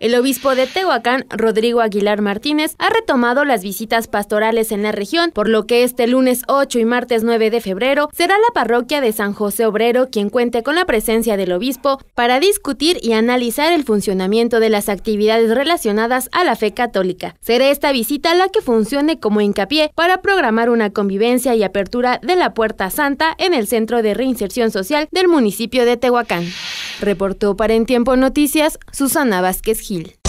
El obispo de Tehuacán, Rodrigo Aguilar Martínez, ha retomado las visitas pastorales en la región, por lo que este lunes 8 y martes 9 de febrero será la parroquia de San José Obrero quien cuente con la presencia del obispo para discutir y analizar el funcionamiento de las actividades relacionadas a la fe católica. Será esta visita la que funcione como hincapié para programar una convivencia y apertura de la Puerta Santa en el Centro de Reinserción Social del municipio de Tehuacán. Reportó para En Tiempo Noticias Susana Vázquez Gil.